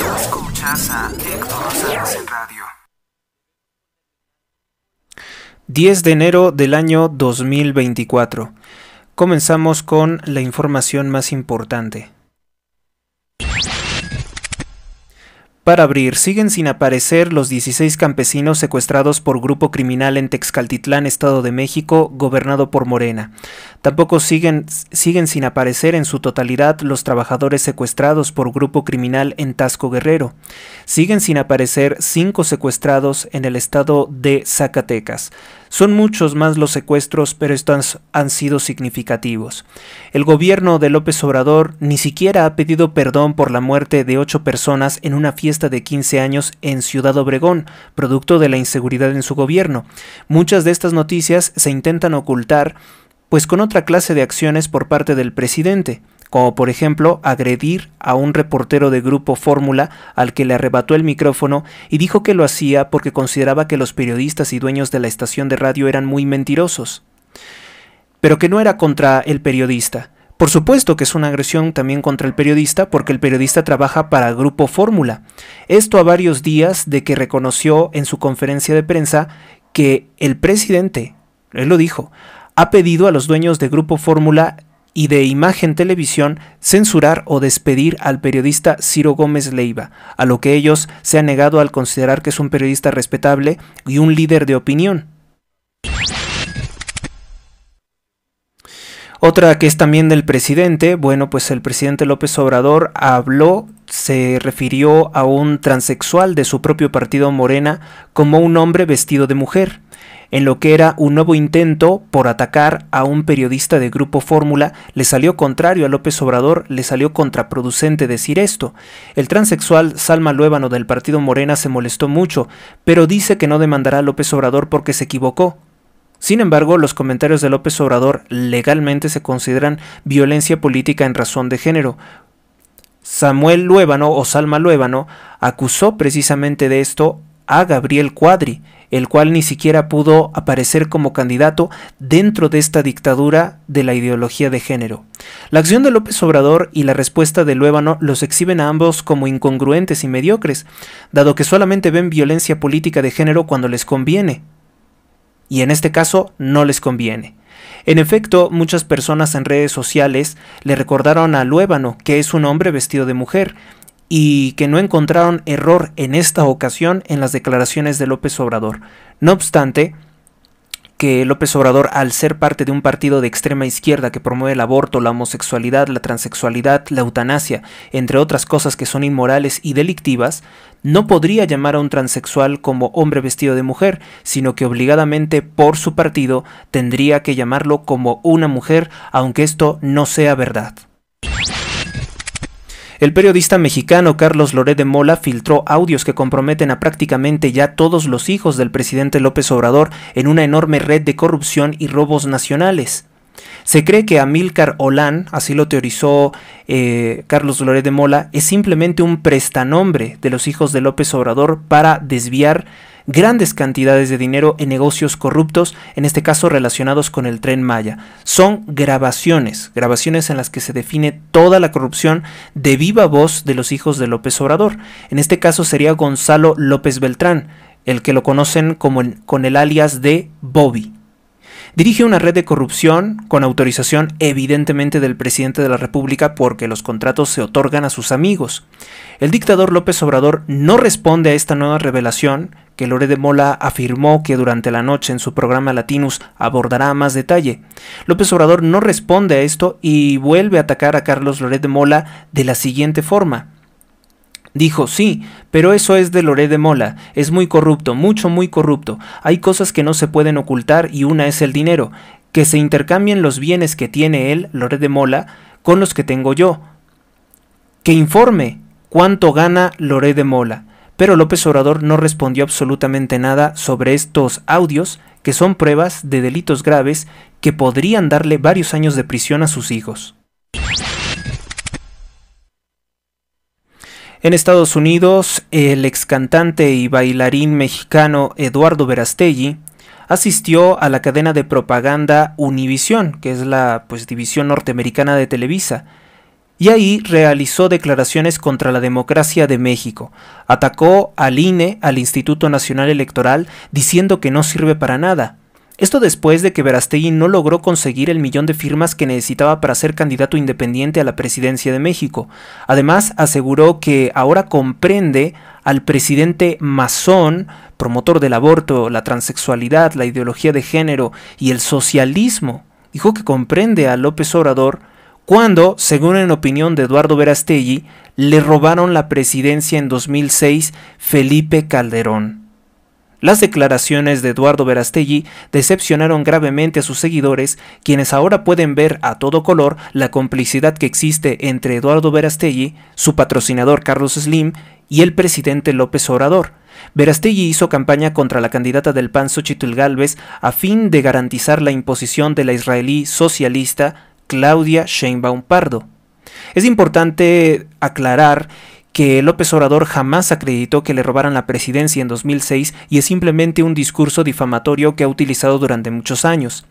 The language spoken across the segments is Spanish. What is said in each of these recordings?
radio. 10 de enero del año 2024. Comenzamos con la información más importante. Para abrir, siguen sin aparecer los 16 campesinos secuestrados por grupo criminal en Texcaltitlán, Estado de México, gobernado por Morena. Tampoco siguen, siguen sin aparecer en su totalidad los trabajadores secuestrados por grupo criminal en Tasco Guerrero. Siguen sin aparecer cinco secuestrados en el estado de Zacatecas. Son muchos más los secuestros, pero estos han sido significativos. El gobierno de López Obrador ni siquiera ha pedido perdón por la muerte de ocho personas en una fiesta de 15 años en Ciudad Obregón, producto de la inseguridad en su gobierno. Muchas de estas noticias se intentan ocultar pues con otra clase de acciones por parte del presidente, como por ejemplo agredir a un reportero de Grupo Fórmula al que le arrebató el micrófono y dijo que lo hacía porque consideraba que los periodistas y dueños de la estación de radio eran muy mentirosos, pero que no era contra el periodista. Por supuesto que es una agresión también contra el periodista porque el periodista trabaja para Grupo Fórmula. Esto a varios días de que reconoció en su conferencia de prensa que el presidente, él lo dijo, ha pedido a los dueños de Grupo Fórmula y de Imagen Televisión censurar o despedir al periodista Ciro Gómez Leiva, a lo que ellos se han negado al considerar que es un periodista respetable y un líder de opinión. Otra que es también del presidente, bueno, pues el presidente López Obrador habló, se refirió a un transexual de su propio partido Morena como un hombre vestido de mujer en lo que era un nuevo intento por atacar a un periodista de Grupo Fórmula, le salió contrario a López Obrador, le salió contraproducente decir esto. El transexual Salma Luébano del Partido Morena se molestó mucho, pero dice que no demandará a López Obrador porque se equivocó. Sin embargo, los comentarios de López Obrador legalmente se consideran violencia política en razón de género, Samuel Luébano o Salma Luébano acusó precisamente de esto a Gabriel Cuadri, el cual ni siquiera pudo aparecer como candidato dentro de esta dictadura de la ideología de género. La acción de López Obrador y la respuesta de Luébano los exhiben a ambos como incongruentes y mediocres, dado que solamente ven violencia política de género cuando les conviene. Y en este caso no les conviene. En efecto, muchas personas en redes sociales le recordaron a Luébano que es un hombre vestido de mujer, y que no encontraron error en esta ocasión en las declaraciones de López Obrador. No obstante, que López Obrador, al ser parte de un partido de extrema izquierda que promueve el aborto, la homosexualidad, la transexualidad, la eutanasia, entre otras cosas que son inmorales y delictivas, no podría llamar a un transexual como hombre vestido de mujer, sino que obligadamente por su partido tendría que llamarlo como una mujer, aunque esto no sea verdad. El periodista mexicano Carlos Loré de Mola filtró audios que comprometen a prácticamente ya todos los hijos del presidente López Obrador en una enorme red de corrupción y robos nacionales. Se cree que Amílcar Olán, así lo teorizó eh, Carlos Dolores de Mola, es simplemente un prestanombre de los hijos de López Obrador para desviar grandes cantidades de dinero en negocios corruptos, en este caso relacionados con el tren Maya. Son grabaciones, grabaciones en las que se define toda la corrupción de viva voz de los hijos de López Obrador. En este caso sería Gonzalo López Beltrán, el que lo conocen como con el alias de Bobby. Dirige una red de corrupción con autorización evidentemente del presidente de la República porque los contratos se otorgan a sus amigos. El dictador López Obrador no responde a esta nueva revelación que Lore de Mola afirmó que durante la noche en su programa Latinus abordará a más detalle. López Obrador no responde a esto y vuelve a atacar a Carlos Loret de Mola de la siguiente forma. Dijo, sí, pero eso es de Loré de Mola, es muy corrupto, mucho, muy corrupto, hay cosas que no se pueden ocultar y una es el dinero, que se intercambien los bienes que tiene él, Loré de Mola, con los que tengo yo. Que informe cuánto gana Loré de Mola. Pero López Obrador no respondió absolutamente nada sobre estos audios, que son pruebas de delitos graves que podrían darle varios años de prisión a sus hijos. En Estados Unidos, el ex cantante y bailarín mexicano Eduardo Verastelli asistió a la cadena de propaganda Univisión, que es la pues, división norteamericana de Televisa, y ahí realizó declaraciones contra la democracia de México. Atacó al INE, al Instituto Nacional Electoral, diciendo que no sirve para nada, esto después de que Verastegui no logró conseguir el millón de firmas que necesitaba para ser candidato independiente a la presidencia de México. Además, aseguró que ahora comprende al presidente masón, promotor del aborto, la transexualidad, la ideología de género y el socialismo. Dijo que comprende a López Obrador cuando, según en opinión de Eduardo Verastegui, le robaron la presidencia en 2006 Felipe Calderón. Las declaraciones de Eduardo Verastelli decepcionaron gravemente a sus seguidores, quienes ahora pueden ver a todo color la complicidad que existe entre Eduardo Verastelli, su patrocinador Carlos Slim y el presidente López Obrador. Verastelli hizo campaña contra la candidata del PAN Xochitl Gálvez a fin de garantizar la imposición de la israelí socialista Claudia Sheinbaum Pardo. Es importante aclarar que López Obrador jamás acreditó que le robaran la presidencia en 2006 y es simplemente un discurso difamatorio que ha utilizado durante muchos años.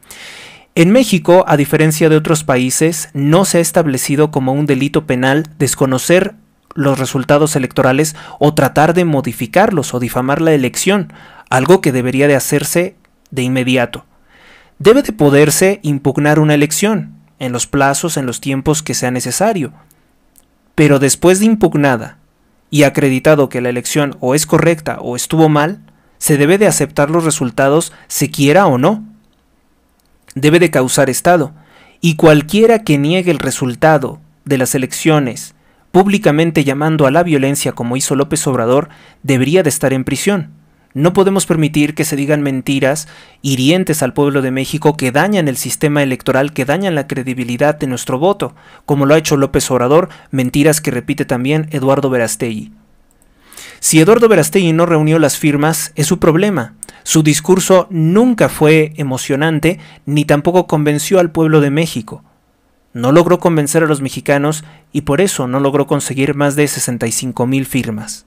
En México, a diferencia de otros países, no se ha establecido como un delito penal desconocer los resultados electorales o tratar de modificarlos o difamar la elección, algo que debería de hacerse de inmediato. Debe de poderse impugnar una elección, en los plazos, en los tiempos que sea necesario, pero después de impugnada y acreditado que la elección o es correcta o estuvo mal, se debe de aceptar los resultados se quiera o no. Debe de causar estado, y cualquiera que niegue el resultado de las elecciones, públicamente llamando a la violencia como hizo López Obrador, debería de estar en prisión. No podemos permitir que se digan mentiras hirientes al pueblo de México que dañan el sistema electoral, que dañan la credibilidad de nuestro voto, como lo ha hecho López Obrador, mentiras que repite también Eduardo Verastegui. Si Eduardo Verastegui no reunió las firmas, es su problema. Su discurso nunca fue emocionante ni tampoco convenció al pueblo de México. No logró convencer a los mexicanos y por eso no logró conseguir más de 65 mil firmas.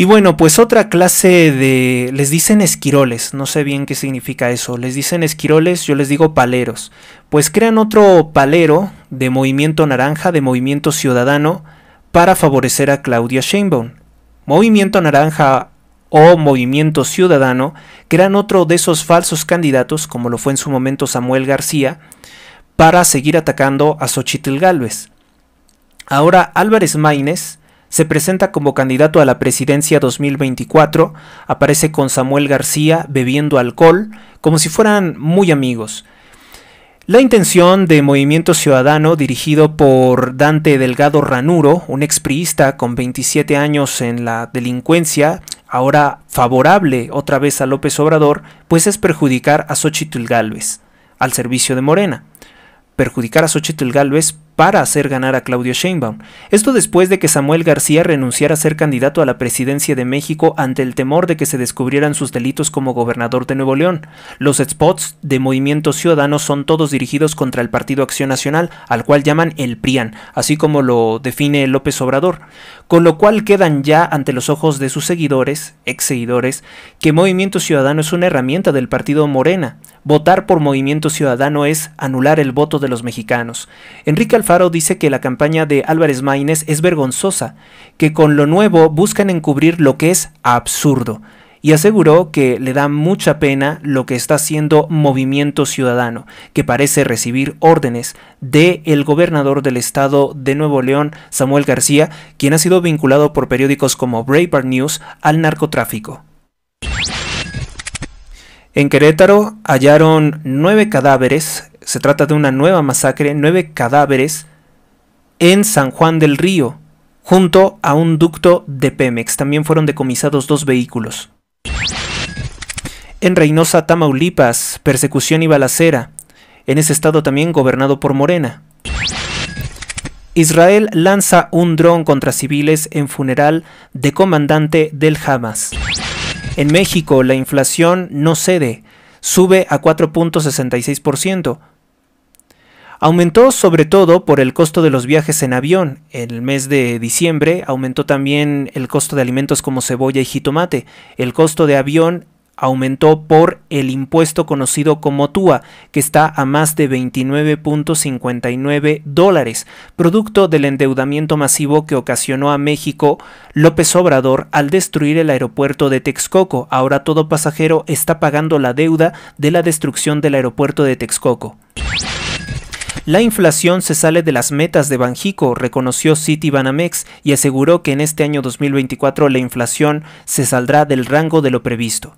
Y bueno, pues otra clase de... les dicen esquiroles, no sé bien qué significa eso, les dicen esquiroles, yo les digo paleros. Pues crean otro palero de movimiento naranja, de movimiento ciudadano, para favorecer a Claudia Sheinbaum. Movimiento naranja o movimiento ciudadano crean otro de esos falsos candidatos, como lo fue en su momento Samuel García, para seguir atacando a Xochitl Gálvez. Ahora Álvarez Maínez se presenta como candidato a la presidencia 2024, aparece con Samuel García bebiendo alcohol, como si fueran muy amigos. La intención de Movimiento Ciudadano, dirigido por Dante Delgado Ranuro, un expriista con 27 años en la delincuencia, ahora favorable otra vez a López Obrador, pues es perjudicar a Xochitl Gálvez, al servicio de Morena. Perjudicar a Xochitl Gálvez para hacer ganar a Claudio Sheinbaum. Esto después de que Samuel García renunciara a ser candidato a la presidencia de México ante el temor de que se descubrieran sus delitos como gobernador de Nuevo León. Los spots de Movimiento Ciudadano son todos dirigidos contra el Partido Acción Nacional, al cual llaman el PRIAN, así como lo define López Obrador. Con lo cual quedan ya ante los ojos de sus seguidores, ex seguidores, que Movimiento Ciudadano es una herramienta del partido Morena, Votar por Movimiento Ciudadano es anular el voto de los mexicanos. Enrique Alfaro dice que la campaña de Álvarez Maínez es vergonzosa, que con lo nuevo buscan encubrir lo que es absurdo, y aseguró que le da mucha pena lo que está haciendo Movimiento Ciudadano, que parece recibir órdenes de el gobernador del estado de Nuevo León, Samuel García, quien ha sido vinculado por periódicos como Breitbart News al narcotráfico. En Querétaro hallaron nueve cadáveres, se trata de una nueva masacre, nueve cadáveres en San Juan del Río, junto a un ducto de Pemex. También fueron decomisados dos vehículos. En Reynosa, Tamaulipas, persecución y balacera, en ese estado también gobernado por Morena. Israel lanza un dron contra civiles en funeral de comandante del Hamas. En México la inflación no cede, sube a 4.66%. Aumentó sobre todo por el costo de los viajes en avión. En El mes de diciembre aumentó también el costo de alimentos como cebolla y jitomate. El costo de avión aumentó por el impuesto conocido como TUA, que está a más de 29.59 dólares, producto del endeudamiento masivo que ocasionó a México López Obrador al destruir el aeropuerto de Texcoco. Ahora todo pasajero está pagando la deuda de la destrucción del aeropuerto de Texcoco. La inflación se sale de las metas de Banjico, reconoció Banamex y aseguró que en este año 2024 la inflación se saldrá del rango de lo previsto.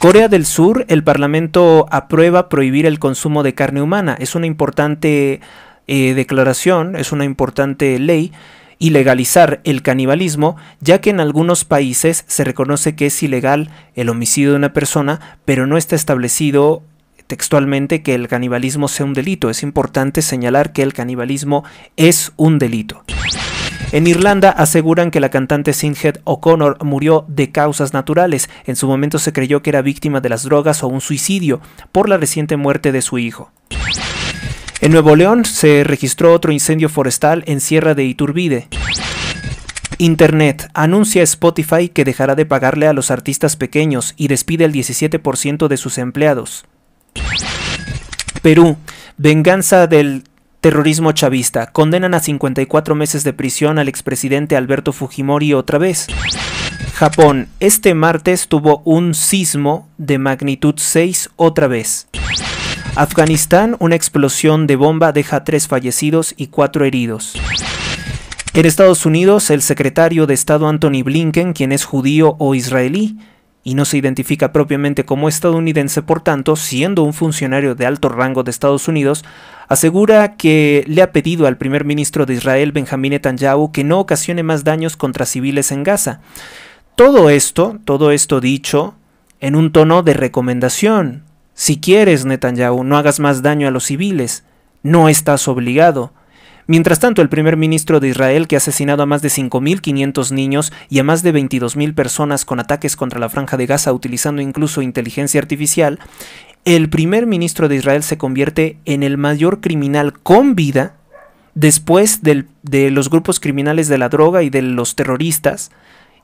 Corea del Sur, el Parlamento aprueba prohibir el consumo de carne humana. Es una importante eh, declaración, es una importante ley y legalizar el canibalismo, ya que en algunos países se reconoce que es ilegal el homicidio de una persona, pero no está establecido textualmente que el canibalismo sea un delito, es importante señalar que el canibalismo es un delito. En Irlanda aseguran que la cantante Sinhead O'Connor murió de causas naturales. En su momento se creyó que era víctima de las drogas o un suicidio por la reciente muerte de su hijo. En Nuevo León se registró otro incendio forestal en Sierra de Iturbide. Internet anuncia Spotify que dejará de pagarle a los artistas pequeños y despide el 17% de sus empleados. Perú, venganza del terrorismo chavista. Condenan a 54 meses de prisión al expresidente Alberto Fujimori otra vez. Japón, este martes tuvo un sismo de magnitud 6 otra vez. Afganistán, una explosión de bomba deja tres fallecidos y cuatro heridos. En Estados Unidos, el secretario de Estado Anthony Blinken, quien es judío o israelí, y no se identifica propiamente como estadounidense, por tanto, siendo un funcionario de alto rango de Estados Unidos, asegura que le ha pedido al primer ministro de Israel, Benjamín Netanyahu, que no ocasione más daños contra civiles en Gaza. Todo esto, todo esto dicho, en un tono de recomendación. Si quieres, Netanyahu, no hagas más daño a los civiles. No estás obligado. Mientras tanto, el primer ministro de Israel, que ha asesinado a más de 5.500 niños y a más de 22.000 personas con ataques contra la franja de Gaza utilizando incluso inteligencia artificial, el primer ministro de Israel se convierte en el mayor criminal con vida después de los grupos criminales de la droga y de los terroristas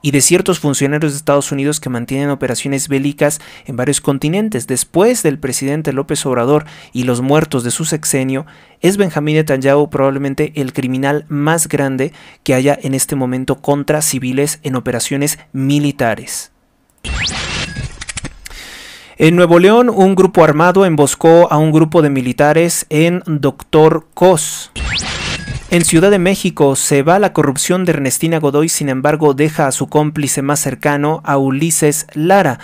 y de ciertos funcionarios de Estados Unidos que mantienen operaciones bélicas en varios continentes. Después del presidente López Obrador y los muertos de su sexenio, es Benjamín Netanyahu probablemente el criminal más grande que haya en este momento contra civiles en operaciones militares. En Nuevo León, un grupo armado emboscó a un grupo de militares en Doctor Cos. En Ciudad de México se va la corrupción de Ernestina Godoy, sin embargo deja a su cómplice más cercano, a Ulises Lara,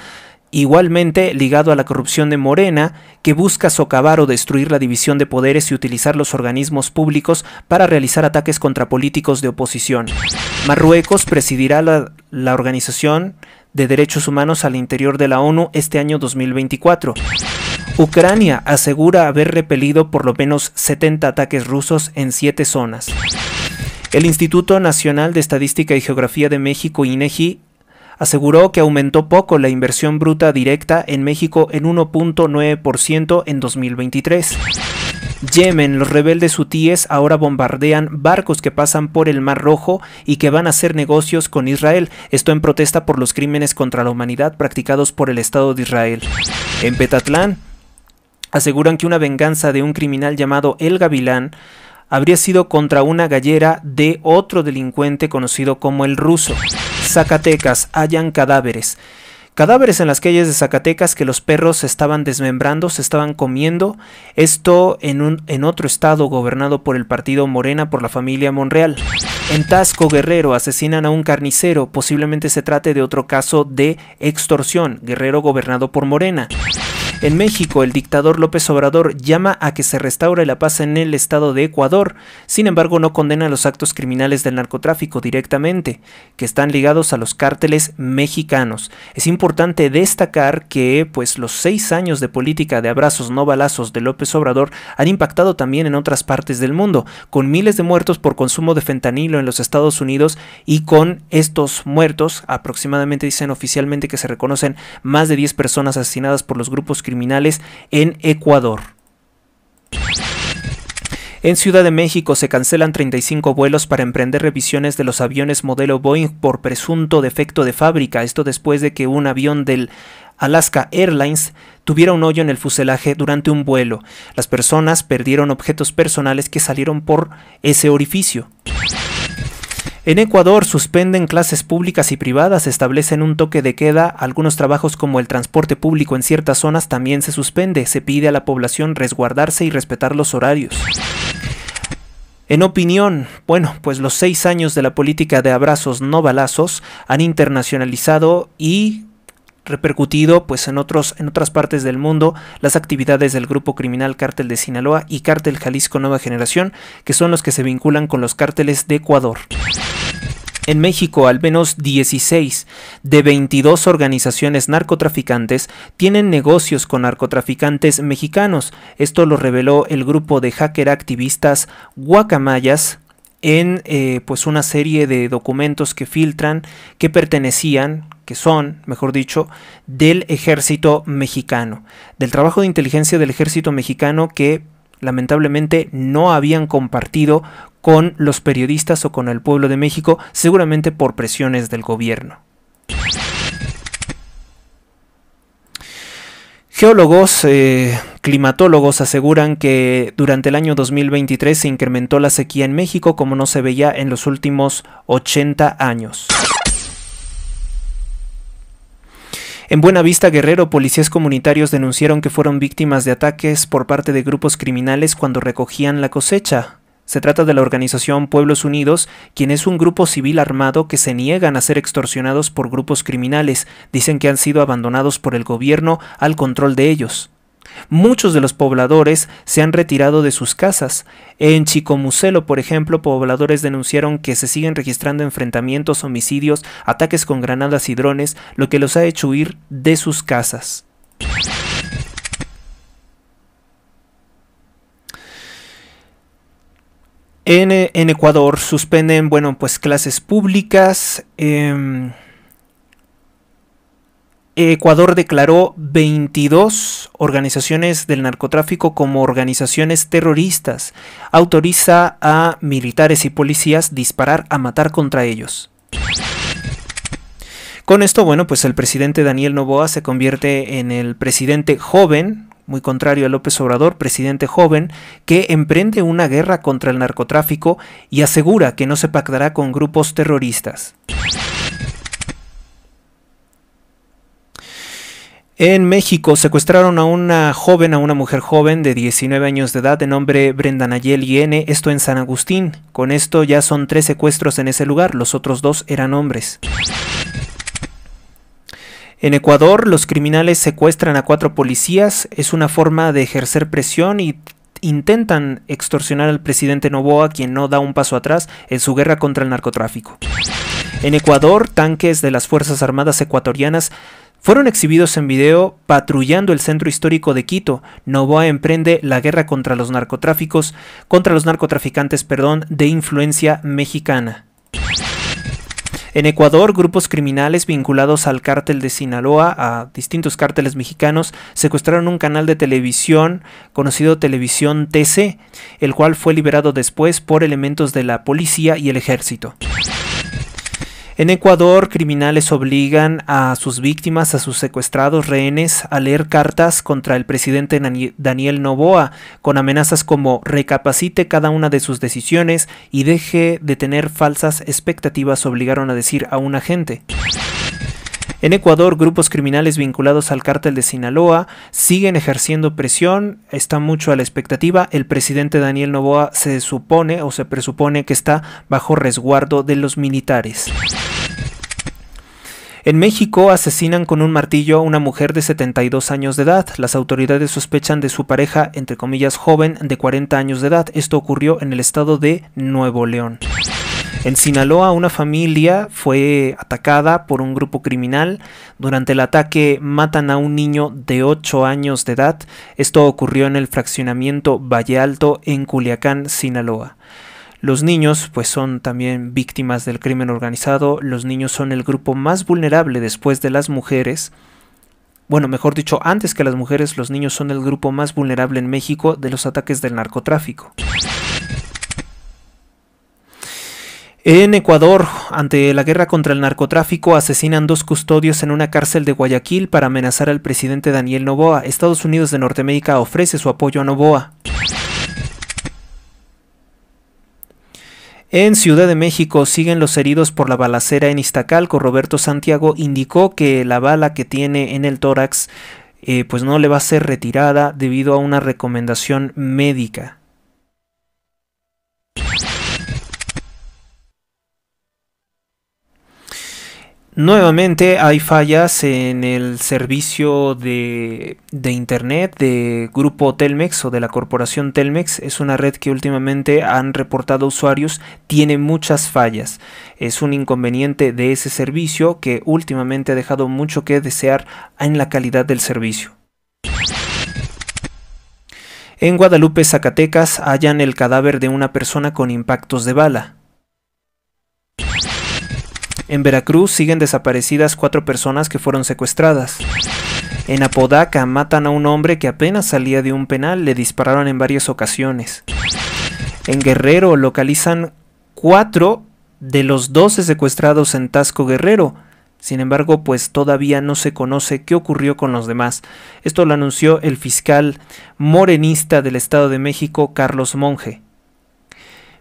igualmente ligado a la corrupción de Morena, que busca socavar o destruir la división de poderes y utilizar los organismos públicos para realizar ataques contra políticos de oposición. Marruecos presidirá la, la Organización de Derechos Humanos al interior de la ONU este año 2024. Ucrania asegura haber repelido por lo menos 70 ataques rusos en 7 zonas. El Instituto Nacional de Estadística y Geografía de México, INEGI, e aseguró que aumentó poco la inversión bruta directa en México en 1.9% en 2023. Yemen, los rebeldes hutíes ahora bombardean barcos que pasan por el Mar Rojo y que van a hacer negocios con Israel, esto en protesta por los crímenes contra la humanidad practicados por el Estado de Israel. En Petatlán, aseguran que una venganza de un criminal llamado El Gavilán habría sido contra una gallera de otro delincuente conocido como el ruso. Zacatecas, hallan cadáveres. Cadáveres en las calles de Zacatecas que los perros estaban desmembrando, se estaban comiendo. Esto en, un, en otro estado gobernado por el partido Morena por la familia Monreal. En Tasco Guerrero asesinan a un carnicero, posiblemente se trate de otro caso de extorsión, Guerrero gobernado por Morena. En México, el dictador López Obrador llama a que se restaure la paz en el estado de Ecuador, sin embargo no condena los actos criminales del narcotráfico directamente, que están ligados a los cárteles mexicanos. Es importante destacar que pues, los seis años de política de abrazos no balazos de López Obrador han impactado también en otras partes del mundo, con miles de muertos por consumo de fentanilo en los Estados Unidos y con estos muertos, aproximadamente dicen oficialmente que se reconocen más de 10 personas asesinadas por los grupos criminales, criminales en Ecuador. En Ciudad de México se cancelan 35 vuelos para emprender revisiones de los aviones modelo Boeing por presunto defecto de fábrica, esto después de que un avión del Alaska Airlines tuviera un hoyo en el fuselaje durante un vuelo. Las personas perdieron objetos personales que salieron por ese orificio. En Ecuador suspenden clases públicas y privadas, establecen un toque de queda, algunos trabajos como el transporte público en ciertas zonas también se suspende, se pide a la población resguardarse y respetar los horarios. En opinión, bueno, pues los seis años de la política de abrazos no balazos han internacionalizado y repercutido pues en otros en otras partes del mundo las actividades del grupo criminal Cártel de Sinaloa y Cártel Jalisco Nueva Generación, que son los que se vinculan con los cárteles de Ecuador. En México, al menos 16 de 22 organizaciones narcotraficantes tienen negocios con narcotraficantes mexicanos. Esto lo reveló el grupo de hacker activistas Guacamayas, en eh, pues una serie de documentos que filtran que pertenecían que son, mejor dicho, del ejército mexicano, del trabajo de inteligencia del ejército mexicano que lamentablemente no habían compartido con los periodistas o con el pueblo de México, seguramente por presiones del gobierno. Geólogos, eh, climatólogos aseguran que durante el año 2023 se incrementó la sequía en México como no se veía en los últimos 80 años. En Buenavista, Guerrero, policías comunitarios denunciaron que fueron víctimas de ataques por parte de grupos criminales cuando recogían la cosecha. Se trata de la organización Pueblos Unidos, quien es un grupo civil armado que se niegan a ser extorsionados por grupos criminales, dicen que han sido abandonados por el gobierno al control de ellos. Muchos de los pobladores se han retirado de sus casas. En Chicomucelo, por ejemplo, pobladores denunciaron que se siguen registrando enfrentamientos, homicidios, ataques con granadas y drones, lo que los ha hecho huir de sus casas. En, eh, Ecuador suspenden, bueno, pues clases públicas. Em, Ecuador declaró 22 organizaciones del narcotráfico como organizaciones terroristas. Autoriza a militares y policías disparar a matar contra ellos. Con esto, bueno, pues el presidente Daniel Novoa se convierte en el presidente joven, muy contrario a López Obrador, presidente joven, que emprende una guerra contra el narcotráfico y asegura que no se pactará con grupos terroristas. En México secuestraron a una joven, a una mujer joven de 19 años de edad de nombre Brenda Nayel N, esto en San Agustín. Con esto ya son tres secuestros en ese lugar, los otros dos eran hombres. En Ecuador, los criminales secuestran a cuatro policías, es una forma de ejercer presión y intentan extorsionar al presidente Novoa, quien no da un paso atrás en su guerra contra el narcotráfico. En Ecuador, tanques de las Fuerzas Armadas ecuatorianas fueron exhibidos en video patrullando el centro histórico de Quito. Novoa emprende la guerra contra los narcotráficos, contra los narcotraficantes, perdón, de influencia mexicana. En Ecuador, grupos criminales vinculados al cártel de Sinaloa, a distintos cárteles mexicanos, secuestraron un canal de televisión conocido Televisión TC, el cual fue liberado después por elementos de la policía y el ejército. En Ecuador, criminales obligan a sus víctimas, a sus secuestrados rehenes, a leer cartas contra el presidente Daniel Novoa, con amenazas como recapacite cada una de sus decisiones y deje de tener falsas expectativas, obligaron a decir a un agente. En Ecuador, grupos criminales vinculados al cártel de Sinaloa siguen ejerciendo presión, está mucho a la expectativa. El presidente Daniel Novoa se supone o se presupone que está bajo resguardo de los militares. En México asesinan con un martillo a una mujer de 72 años de edad. Las autoridades sospechan de su pareja, entre comillas, joven de 40 años de edad. Esto ocurrió en el estado de Nuevo León. En Sinaloa, una familia fue atacada por un grupo criminal. Durante el ataque matan a un niño de 8 años de edad. Esto ocurrió en el fraccionamiento Valle Alto en Culiacán, Sinaloa. Los niños pues son también víctimas del crimen organizado, los niños son el grupo más vulnerable después de las mujeres. Bueno, mejor dicho, antes que las mujeres, los niños son el grupo más vulnerable en México de los ataques del narcotráfico. En Ecuador, ante la guerra contra el narcotráfico, asesinan dos custodios en una cárcel de Guayaquil para amenazar al presidente Daniel Novoa. Estados Unidos de Norteamérica ofrece su apoyo a Novoa. En Ciudad de México siguen los heridos por la balacera en Iztacalco. Roberto Santiago indicó que la bala que tiene en el tórax eh, pues no le va a ser retirada debido a una recomendación médica. Nuevamente hay fallas en el servicio de, Internet de Grupo Telmex o de la corporación Telmex. Es una red que últimamente han reportado usuarios. Tiene muchas fallas. Es un inconveniente de ese servicio que últimamente ha dejado mucho que desear en la calidad del servicio. En Guadalupe, Zacatecas, hallan el cadáver de una persona con impactos de bala. En Veracruz siguen desaparecidas cuatro personas que fueron secuestradas. En Apodaca matan a un hombre que apenas salía de un penal, le dispararon en varias ocasiones. En Guerrero localizan cuatro de los doce secuestrados en Tasco Guerrero. Sin embargo, pues todavía no se conoce qué ocurrió con los demás. Esto lo anunció el fiscal morenista del Estado de México, Carlos Monge.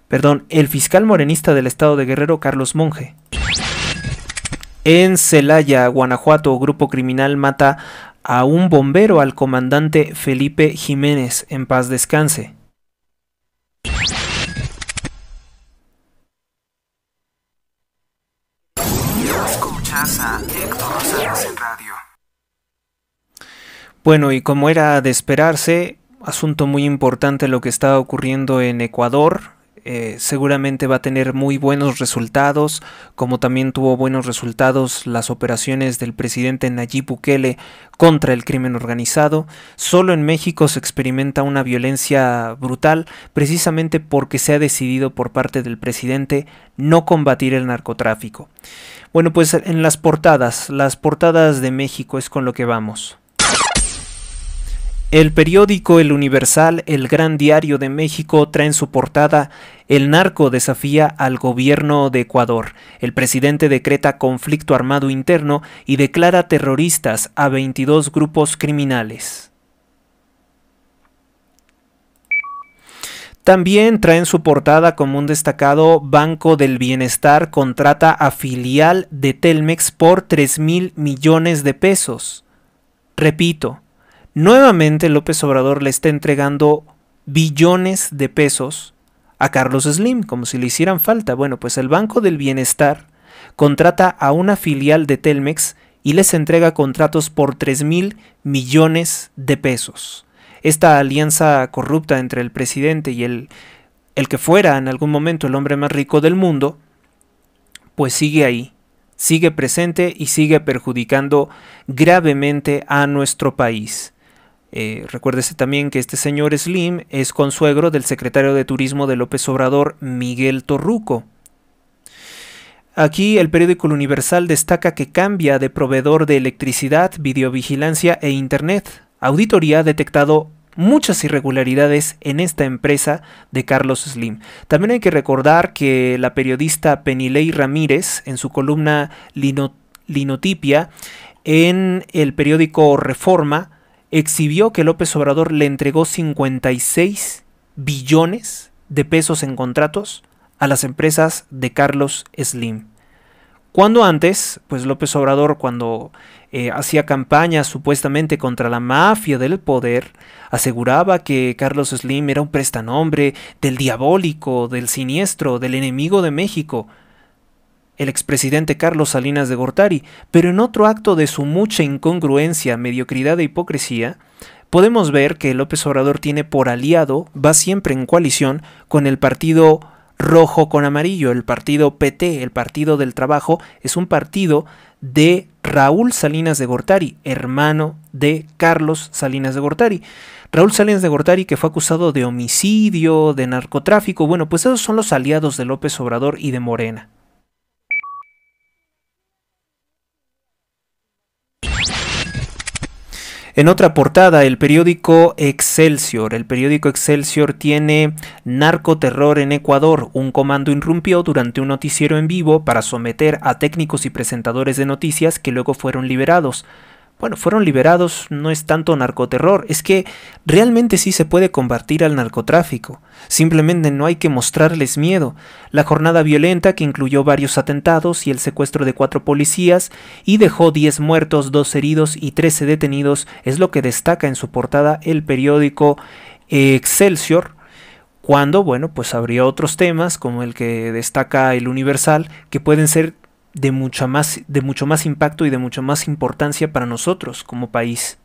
Perdón, el fiscal morenista del Estado de Guerrero, Carlos Monge. En Celaya, Guanajuato, grupo criminal mata a un bombero al comandante Felipe Jiménez. En paz descanse. Bueno, y como era de esperarse, asunto muy importante lo que está ocurriendo en Ecuador. Eh, seguramente va a tener muy buenos resultados, como también tuvo buenos resultados las operaciones del presidente Nayib Bukele contra el crimen organizado. Solo en México se experimenta una violencia brutal precisamente porque se ha decidido por parte del presidente no combatir el narcotráfico. Bueno, pues en las portadas, las portadas de México es con lo que vamos. El periódico El Universal, el gran diario de México, trae en su portada El narco desafía al gobierno de Ecuador. El presidente decreta conflicto armado interno y declara terroristas a 22 grupos criminales. También trae en su portada como un destacado Banco del Bienestar contrata a filial de Telmex por 3 mil millones de pesos. Repito, nuevamente López Obrador le está entregando billones de pesos a Carlos Slim, como si le hicieran falta. Bueno, pues el Banco del Bienestar contrata a una filial de Telmex y les entrega contratos por 3 mil millones de pesos. Esta alianza corrupta entre el presidente y el, el que fuera en algún momento el hombre más rico del mundo, pues sigue ahí, sigue presente y sigue perjudicando gravemente a nuestro país. Eh, recuérdese también que este señor Slim es consuegro del secretario de Turismo de López Obrador, Miguel Torruco. Aquí el periódico Universal destaca que cambia de proveedor de electricidad, videovigilancia e Internet. Auditoría ha detectado muchas irregularidades en esta empresa de Carlos Slim. También hay que recordar que la periodista Penilei Ramírez, en su columna Linotipia, en el periódico Reforma, exhibió que López Obrador le entregó 56 billones de pesos en contratos a las empresas de Carlos Slim. Cuando antes, pues López Obrador, cuando eh, hacía campaña supuestamente contra la mafia del poder, aseguraba que Carlos Slim era un prestanombre del diabólico, del siniestro, del enemigo de México el expresidente Carlos Salinas de Gortari, pero en otro acto de su mucha incongruencia, mediocridad e hipocresía, podemos ver que López Obrador tiene por aliado, va siempre en coalición con el partido rojo con amarillo, el partido PT, el Partido del Trabajo, es un partido de Raúl Salinas de Gortari, hermano de Carlos Salinas de Gortari. Raúl Salinas de Gortari, que fue acusado de homicidio, de narcotráfico, bueno, pues esos son los aliados de López Obrador y de Morena. En otra portada, el periódico Excelsior. El periódico Excelsior tiene narcoterror en Ecuador. Un comando irrumpió durante un noticiero en vivo para someter a técnicos y presentadores de noticias que luego fueron liberados bueno, fueron liberados no es tanto narcoterror, es que realmente sí se puede combatir al narcotráfico. Simplemente no hay que mostrarles miedo. La jornada violenta que incluyó varios atentados y el secuestro de cuatro policías y dejó 10 muertos, 2 heridos y 13 detenidos es lo que destaca en su portada el periódico Excelsior, cuando, bueno, pues habría otros temas como el que destaca el Universal, que pueden ser de, más, de mucho más impacto y de mucha más importancia para nosotros como país.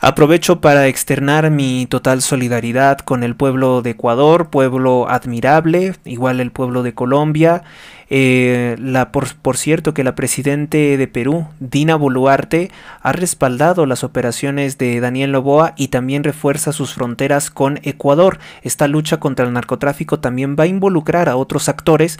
Aprovecho para externar mi total solidaridad con el pueblo de Ecuador, pueblo admirable, igual el pueblo de Colombia. Eh, por, por, cierto que la presidente de Perú, Dina Boluarte, ha respaldado las operaciones de Daniel Loboa y también refuerza sus fronteras con Ecuador. Esta lucha contra el narcotráfico también va a involucrar a otros actores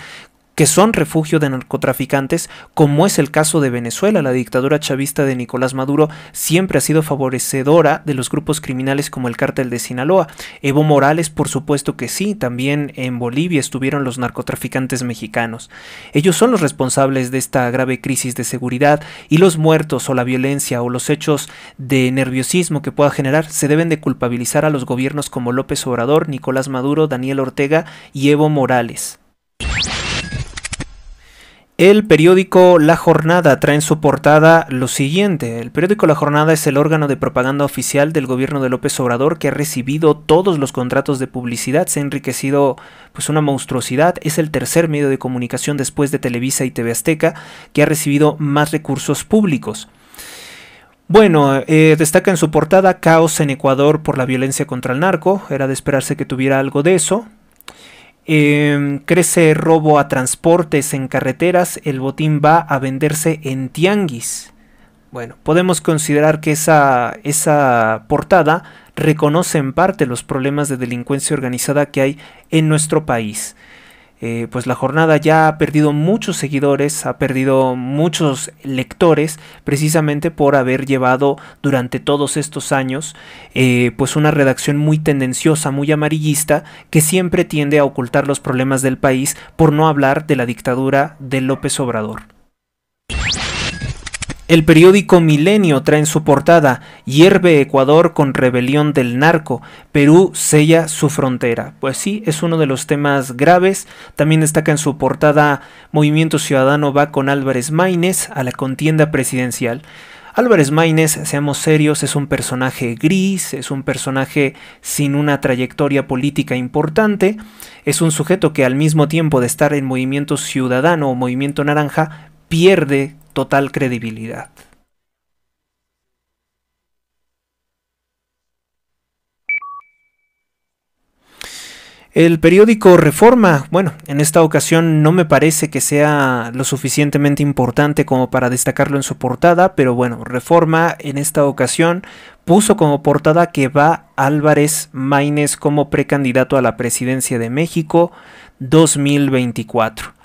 que son refugio de narcotraficantes, como es el caso de Venezuela. La dictadura chavista de Nicolás Maduro siempre ha sido favorecedora de los grupos criminales como el cártel de Sinaloa. Evo Morales, por supuesto que sí, también en Bolivia estuvieron los narcotraficantes mexicanos. Ellos son los responsables de esta grave crisis de seguridad y los muertos o la violencia o los hechos de nerviosismo que pueda generar se deben de culpabilizar a los gobiernos como López Obrador, Nicolás Maduro, Daniel Ortega y Evo Morales. El periódico La Jornada trae en su portada lo siguiente. El periódico La Jornada es el órgano de propaganda oficial del gobierno de López Obrador que ha recibido todos los contratos de publicidad. Se ha enriquecido pues una monstruosidad. Es el tercer medio de comunicación después de Televisa y TV Azteca que ha recibido más recursos públicos. Bueno, eh, destaca en su portada caos en Ecuador por la violencia contra el narco. Era de esperarse que tuviera algo de eso. Em, crece robo a transportes en carreteras, el botín va a venderse en tianguis. Bueno, podemos considerar que esa, esa portada reconoce en parte los problemas de delincuencia organizada que hay en nuestro país. Eh, pues la jornada ya ha perdido muchos seguidores, ha perdido muchos lectores, precisamente por haber llevado durante todos estos años eh, pues una redacción muy tendenciosa, muy amarillista, que siempre tiende a ocultar los problemas del país por no hablar de la dictadura de López Obrador. El periódico Milenio trae en su portada Hierve Ecuador con rebelión del narco, Perú sella su frontera. Pues sí, es uno de los temas graves. También destaca en su portada Movimiento Ciudadano va con Álvarez Maínez a la contienda presidencial. Álvarez Maínez, seamos serios, es un personaje gris, es un personaje sin una trayectoria política importante, es un sujeto que al mismo tiempo de estar en movimiento ciudadano o movimiento naranja, pierde total credibilidad. El periódico Reforma, bueno, en esta ocasión no me parece que sea lo suficientemente importante como para destacarlo en su portada, pero bueno, Reforma en esta ocasión puso como portada que va Álvarez Maínez como precandidato a la presidencia de México 2024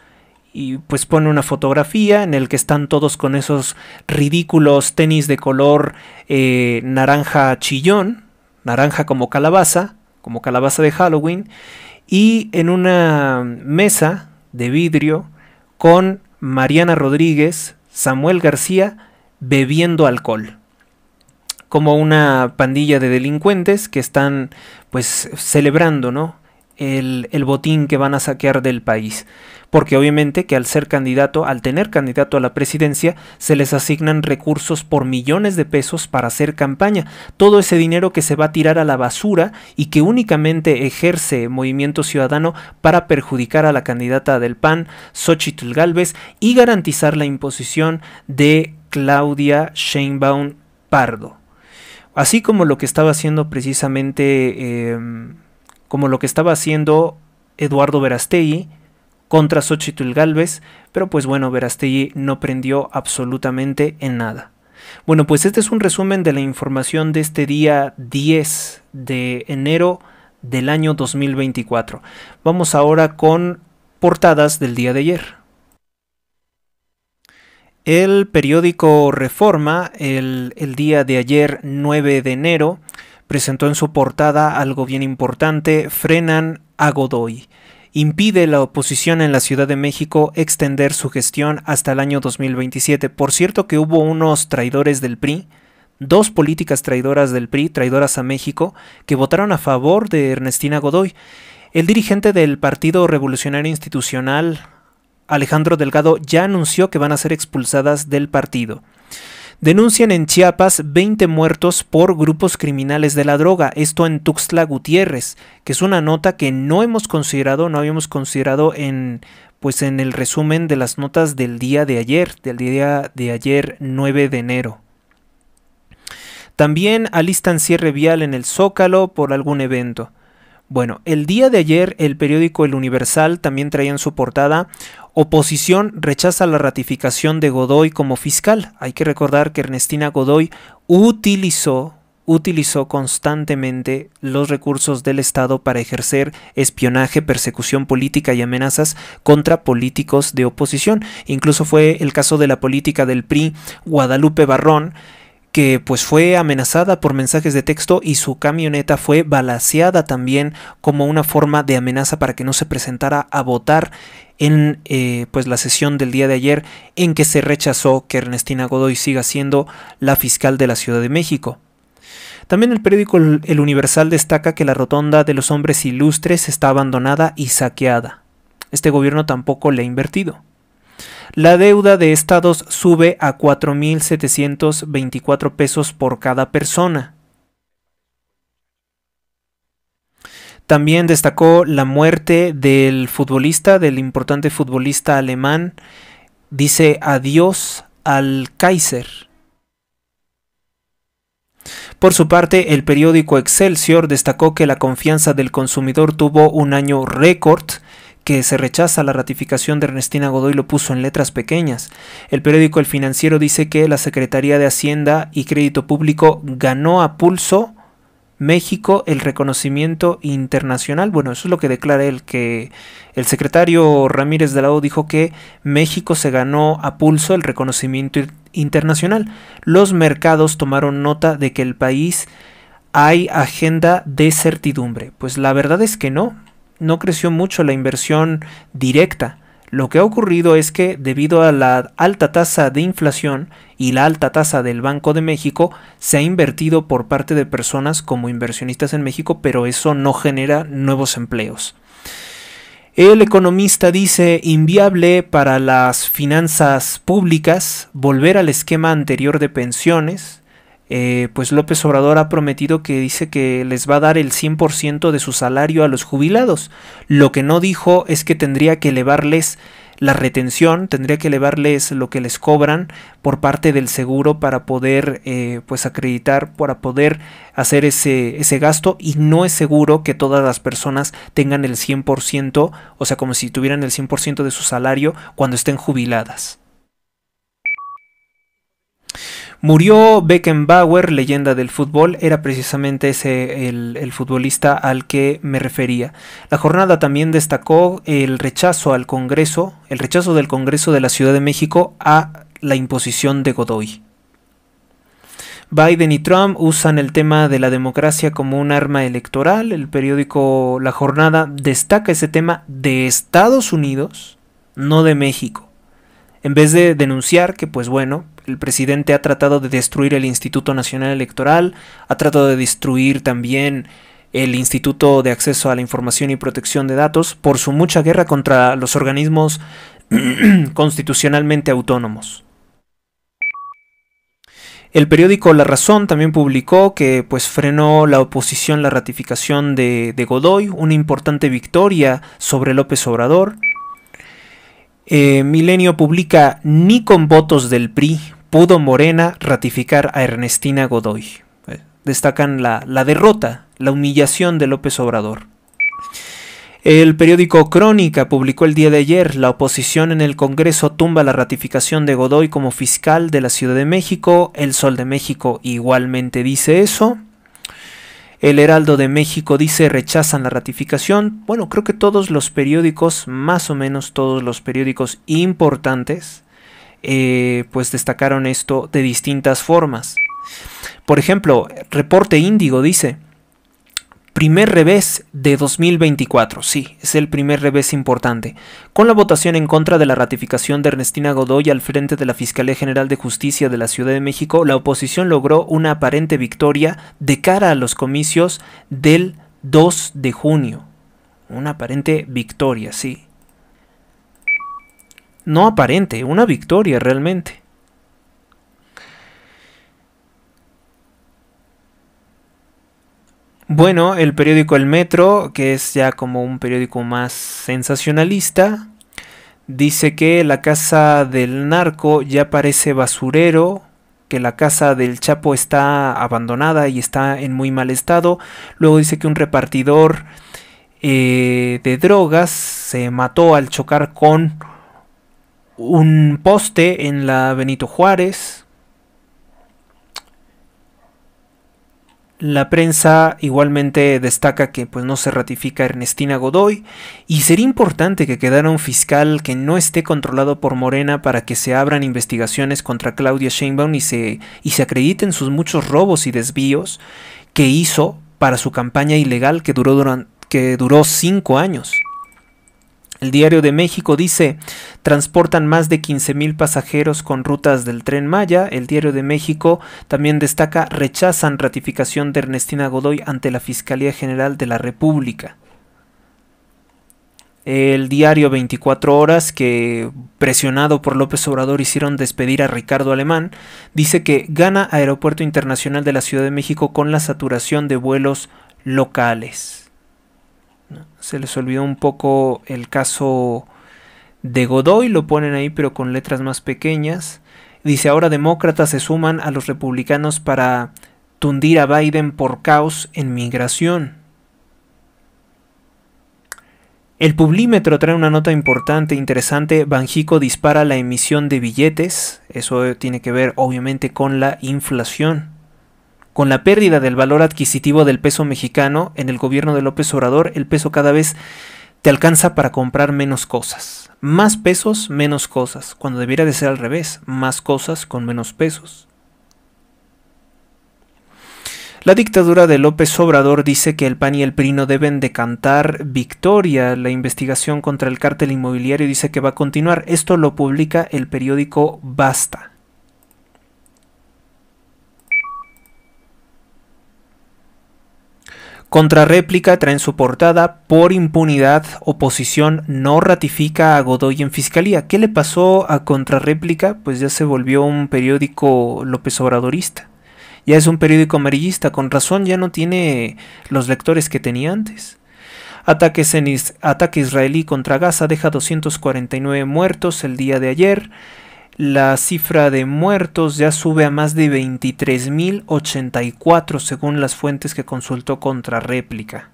y pues pone una fotografía en el que están todos con esos ridículos tenis de color eh, naranja chillón, naranja como calabaza, como calabaza de Halloween, y en una mesa de vidrio con Mariana Rodríguez, Samuel García, bebiendo alcohol como una pandilla de delincuentes que están pues celebrando ¿no? el, el botín que van a saquear del país porque obviamente que al ser candidato, al tener candidato a la presidencia, se les asignan recursos por millones de pesos para hacer campaña. Todo ese dinero que se va a tirar a la basura y que únicamente ejerce Movimiento Ciudadano para perjudicar a la candidata del PAN, Xochitl Galvez, y garantizar la imposición de Claudia Sheinbaum Pardo. Así como lo que estaba haciendo precisamente, em, como lo que estaba haciendo Eduardo Verastegui, contra Xochitl Galvez, pero pues bueno, Verastelli no prendió absolutamente en nada. Bueno, pues este es un resumen de la información de este día 10 de enero del año 2024. Vamos ahora con portadas del día de ayer. El periódico Reforma, el, el, día de ayer 9 de enero, presentó en su portada algo bien importante, frenan a Godoy impide la oposición en la Ciudad de México extender su gestión hasta el año 2027. Por cierto que hubo unos traidores del PRI, dos políticas traidoras del PRI, traidoras a México, que votaron a favor de Ernestina Godoy. El dirigente del Partido Revolucionario Institucional, Alejandro Delgado, ya anunció que van a ser expulsadas del partido. Denuncian en Chiapas 20 muertos por grupos criminales de la droga, esto en Tuxtla Gutiérrez, que es una nota que no hemos considerado, no habíamos considerado en pues en el resumen de las notas del día de ayer, del día de ayer 9 de enero. También alistan cierre vial en el Zócalo por algún evento. Bueno, el día de ayer el periódico El Universal también traía en su portada Oposición rechaza la ratificación de Godoy como fiscal. Hay que recordar que Ernestina Godoy utilizó utilizó constantemente los recursos del Estado para ejercer espionaje, persecución política y amenazas contra políticos de oposición. Incluso fue el caso de la política del PRI Guadalupe Barrón, que pues fue amenazada por mensajes de texto y su camioneta fue balaseada también como una forma de amenaza para que no se presentara a votar en eh, pues la sesión del día de ayer en que se rechazó que Ernestina Godoy siga siendo la fiscal de la Ciudad de México. También el periódico El Universal destaca que la rotonda de los hombres ilustres está abandonada y saqueada. Este gobierno tampoco le ha invertido. La deuda de estados sube a 4.724 pesos por cada persona. También destacó la muerte del futbolista, del importante futbolista alemán. Dice adiós al Kaiser. Por su parte, el periódico Excelsior destacó que la confianza del consumidor tuvo un año récord, que se rechaza la ratificación de Ernestina Godoy lo puso en letras pequeñas. El periódico El Financiero dice que la Secretaría de Hacienda y Crédito Público ganó a pulso México el reconocimiento internacional. Bueno, eso es lo que declara el que el secretario Ramírez de la O dijo que México se ganó a pulso el reconocimiento internacional. Los mercados tomaron nota de que el país hay agenda de certidumbre. Pues la verdad es que no, no creció mucho la inversión directa. Lo que ha ocurrido es que debido a la alta tasa de inflación y la alta tasa del Banco de México, se ha invertido por parte de personas como inversionistas en México, pero eso no genera nuevos empleos. El economista dice inviable para las finanzas públicas volver al esquema anterior de pensiones, eh, pues López Obrador ha prometido que dice que les va a dar el 100% de su salario a los jubilados. Lo que no dijo es que tendría que elevarles la retención, tendría que elevarles lo que les cobran por parte del seguro para poder eh, pues acreditar, para poder hacer ese, ese gasto y no es seguro que todas las personas tengan el 100%, o sea, como si tuvieran el 100% de su salario cuando estén jubiladas. Murió Beckenbauer, leyenda del fútbol, era precisamente ese el, futbolista al que me refería. La jornada también destacó el rechazo al Congreso, el rechazo del Congreso de la Ciudad de México a la imposición de Godoy. Biden y Trump usan el tema de la democracia como un arma electoral. El periódico La Jornada destaca ese tema de Estados Unidos, no de México. En vez de denunciar que, pues bueno, el presidente ha tratado de destruir el Instituto Nacional Electoral, ha tratado de destruir también el Instituto de Acceso a la Información y Protección de Datos por su mucha guerra contra los organismos constitucionalmente autónomos. El periódico La Razón también publicó que pues frenó la oposición la ratificación de, de Godoy, una importante victoria sobre López Obrador. Eh, Milenio publica Ni con votos del PRI pudo Morena ratificar a Ernestina Godoy. Eh, destacan la, la derrota, la humillación de López Obrador. El periódico Crónica publicó el día de ayer, la oposición en el Congreso tumba la ratificación de Godoy como fiscal de la Ciudad de México, El Sol de México igualmente dice eso. El Heraldo de México dice rechazan la ratificación. Bueno, creo que todos los periódicos, más o menos todos los periódicos importantes, eh, pues destacaron esto de distintas formas. Por ejemplo, Reporte Índigo dice, Primer revés de 2024, sí, es el primer revés importante, con la votación en contra de la ratificación de Ernestina Godoy al frente de la Fiscalía General de Justicia de la Ciudad de México, la oposición logró una aparente victoria de cara a los comicios del 2 de junio. Una aparente victoria, sí. No aparente, una victoria realmente. Bueno, el periódico El Metro, que es ya como un periódico más sensacionalista, dice que la casa del narco ya parece basurero, que la casa del Chapo está abandonada y está en muy mal estado. Luego dice que un repartidor eh, de drogas se mató al chocar con un poste en la Benito Juárez. La prensa igualmente destaca que pues, no se ratifica Ernestina Godoy y sería importante que quedara un fiscal que no esté controlado por Morena para que se abran investigaciones contra Claudia Sheinbaum y se, y se acrediten sus muchos robos y desvíos que hizo para su campaña ilegal que duró, que duró cinco años. El Diario de México dice, transportan más de 15.000 pasajeros con rutas del tren Maya. El Diario de México también destaca, rechazan ratificación de Ernestina Godoy ante la Fiscalía General de la República. El diario 24 Horas, que presionado por López Obrador hicieron despedir a Ricardo Alemán, dice que gana Aeropuerto Internacional de la Ciudad de México con la saturación de vuelos locales. Se les olvidó un poco el caso de Godoy, lo ponen ahí pero con letras más pequeñas. Dice ahora demócratas se suman a los republicanos para tundir a Biden por caos en migración. El Publímetro trae una nota importante, e interesante. Banjico dispara la emisión de billetes. Eso eh, tiene que ver obviamente con la inflación. Con la pérdida del valor adquisitivo del peso mexicano, en el gobierno de López Obrador, el peso cada vez te alcanza para comprar menos cosas. Más pesos, menos cosas, cuando debiera de ser al revés, más cosas con menos pesos. La dictadura de López Obrador dice que el PAN y el prino deben decantar victoria. La investigación contra el cártel inmobiliario dice que va a continuar. Esto lo publica el periódico Basta. Contrarréplica trae en su portada por impunidad oposición no ratifica a Godoy en fiscalía. ¿Qué le pasó a Contrarréplica? Pues ya se volvió un periódico López Obradorista. Ya es un periódico amarillista, con razón ya no tiene los lectores que tenía antes. Ataques en ataque israelí contra Gaza deja 249 muertos el día de ayer. La cifra de muertos ya sube a más de 23.084 según las fuentes que consultó contra réplica.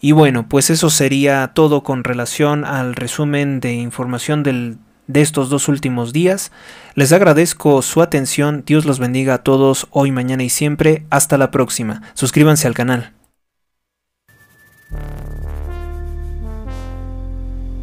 Y bueno, pues eso sería todo con relación al resumen de información de estos dos últimos días. Les agradezco su atención, Dios los bendiga a todos hoy, mañana y siempre. Hasta la próxima. Suscríbanse al canal.